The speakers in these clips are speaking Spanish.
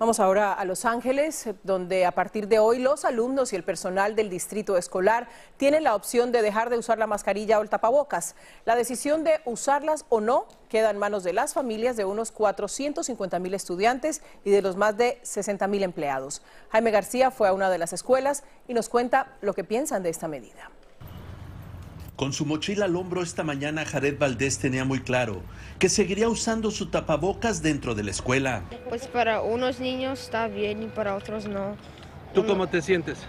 Vamos ahora a Los Ángeles, donde a partir de hoy los alumnos y el personal del distrito escolar tienen la opción de dejar de usar la mascarilla o el tapabocas. La decisión de usarlas o no queda en manos de las familias de unos 450 mil estudiantes y de los más de 60 mil empleados. Jaime García fue a una de las escuelas y nos cuenta lo que piensan de esta medida. Con su mochila al hombro esta mañana, Jared Valdés tenía muy claro que seguiría usando su tapabocas dentro de la escuela. Pues para unos niños está bien y para otros no. ¿Tú cómo te sientes?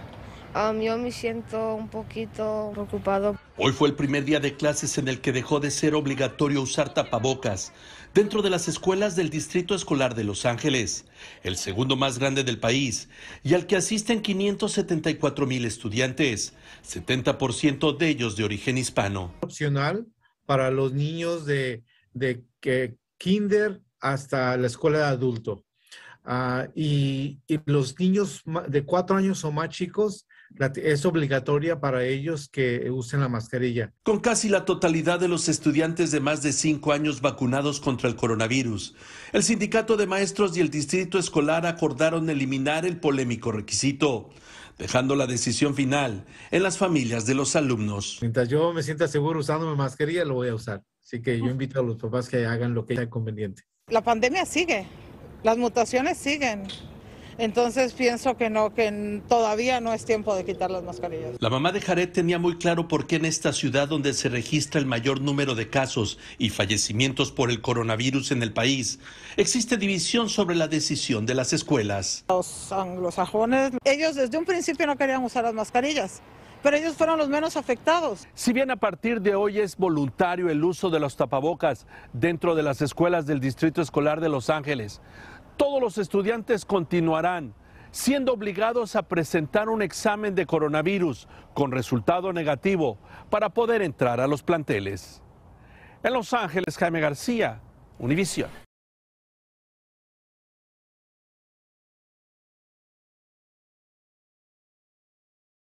Ah, yo me siento un poquito preocupado. Hoy fue el primer día de clases en el que dejó de ser obligatorio usar tapabocas dentro de las escuelas del Distrito Escolar de Los Ángeles, el segundo más grande del país, y al que asisten 574 mil estudiantes, 70% de ellos de origen hispano. Opcional para los niños de, de kinder hasta la escuela de adulto. Ah, y, y los niños de cuatro años o más chicos es obligatoria para ellos que usen la mascarilla. Con casi la totalidad de los estudiantes de más de cinco años vacunados contra el coronavirus, el sindicato de maestros y el distrito escolar acordaron eliminar el polémico requisito dejando la decisión final en las familias de los alumnos. Mientras yo me sienta seguro usando mi mascarilla, lo voy a usar. Así que yo invito a los papás que hagan lo que sea conveniente. La pandemia sigue, las mutaciones siguen. Entonces pienso que no, que todavía no es tiempo de quitar las mascarillas. La mamá de Jared tenía muy claro por qué en esta ciudad donde se registra el mayor número de casos y fallecimientos por el coronavirus en el país, existe división sobre la decisión de las escuelas. Los anglosajones, ellos desde un principio no querían usar las mascarillas pero ellos fueron los menos afectados. Si bien a partir de hoy es voluntario el uso de los tapabocas dentro de las escuelas del Distrito Escolar de Los Ángeles, todos los estudiantes continuarán siendo obligados a presentar un examen de coronavirus con resultado negativo para poder entrar a los planteles. En Los Ángeles, Jaime García, Univisión.